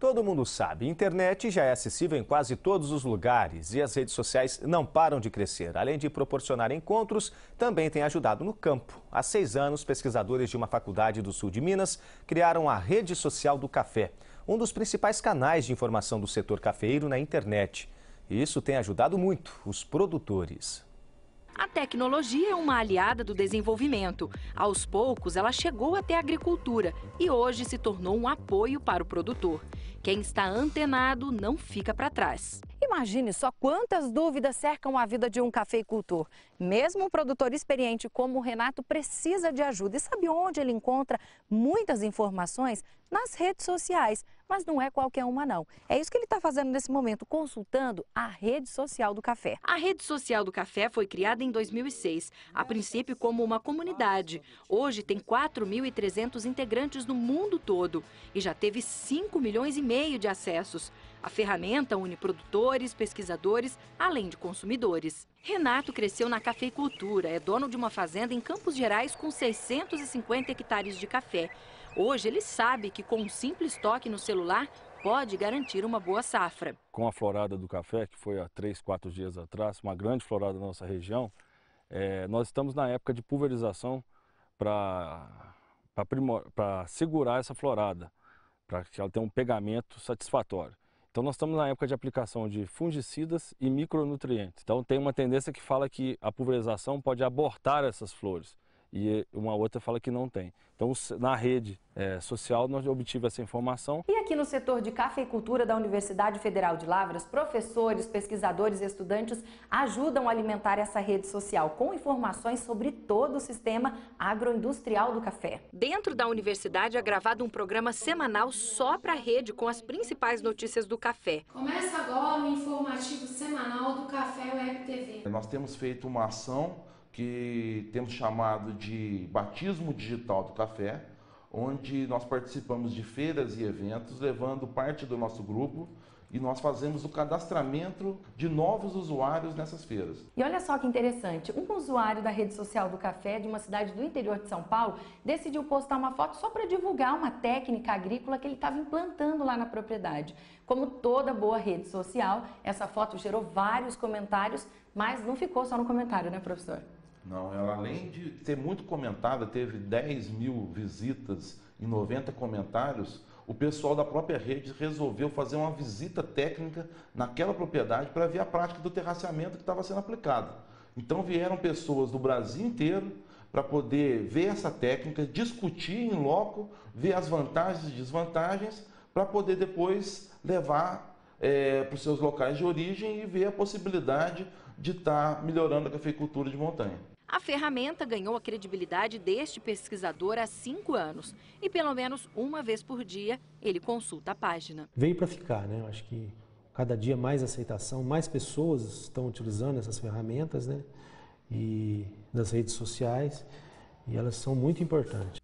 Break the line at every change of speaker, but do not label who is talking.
Todo mundo sabe, internet já é acessível em quase todos os lugares e as redes sociais não param de crescer. Além de proporcionar encontros, também tem ajudado no campo. Há seis anos, pesquisadores de uma faculdade do sul de Minas criaram a Rede Social do Café, um dos principais canais de informação do setor cafeiro na internet. E isso tem ajudado muito os produtores.
A tecnologia é uma aliada do desenvolvimento. Aos poucos, ela chegou até a agricultura e hoje se tornou um apoio para o produtor. Quem está antenado não fica para trás. Imagine só quantas dúvidas cercam a vida de um cafeicultor. Mesmo um produtor experiente como o Renato precisa de ajuda e sabe onde ele encontra muitas informações? Nas redes sociais, mas não é qualquer uma não. É isso que ele está fazendo nesse momento, consultando a rede social do café. A rede social do café foi criada em 2006, a princípio como uma comunidade. Hoje tem 4.300 integrantes no mundo todo e já teve 5 milhões e meio de acessos. A ferramenta une produtores, pesquisadores, além de consumidores. Renato cresceu na cafeicultura, é dono de uma fazenda em Campos Gerais com 650 hectares de café. Hoje ele sabe que com um simples toque no celular pode garantir uma boa safra.
Com a florada do café, que foi há três, quatro dias atrás, uma grande florada na nossa região, é, nós estamos na época de pulverização para segurar essa florada, para que ela tenha um pegamento satisfatório. Então nós estamos na época de aplicação de fungicidas e micronutrientes. Então tem uma tendência que fala que a pulverização pode abortar essas flores e uma outra fala que não tem. Então, na rede é, social, nós obtivemos essa informação.
E aqui no setor de cafeicultura da Universidade Federal de Lavras, professores, pesquisadores e estudantes ajudam a alimentar essa rede social com informações sobre todo o sistema agroindustrial do café. Dentro da universidade é gravado um programa semanal só para a rede com as principais notícias do café. Começa agora o informativo semanal do Café Web
TV.
Nós temos feito uma ação que temos chamado de Batismo Digital do Café, onde nós participamos de feiras e eventos, levando parte do nosso grupo e nós fazemos o cadastramento de novos usuários nessas feiras.
E olha só que interessante, um usuário da rede social do café de uma cidade do interior de São Paulo decidiu postar uma foto só para divulgar uma técnica agrícola que ele estava implantando lá na propriedade. Como toda boa rede social, essa foto gerou vários comentários, mas não ficou só no comentário, né, professor?
Não, é ela além de ser muito comentada, teve 10 mil visitas e 90 comentários, o pessoal da própria rede resolveu fazer uma visita técnica naquela propriedade para ver a prática do terraceamento que estava sendo aplicada. Então vieram pessoas do Brasil inteiro para poder ver essa técnica, discutir em loco, ver as vantagens e desvantagens, para poder depois levar é, para os seus locais de origem e ver a possibilidade de estar tá melhorando a cafeicultura de montanha.
A ferramenta ganhou a credibilidade deste pesquisador há cinco anos e pelo menos uma vez por dia ele consulta a página.
Veio para ficar, né? Eu acho que cada dia mais aceitação, mais pessoas estão utilizando essas ferramentas, né? E nas redes sociais e elas são muito importantes.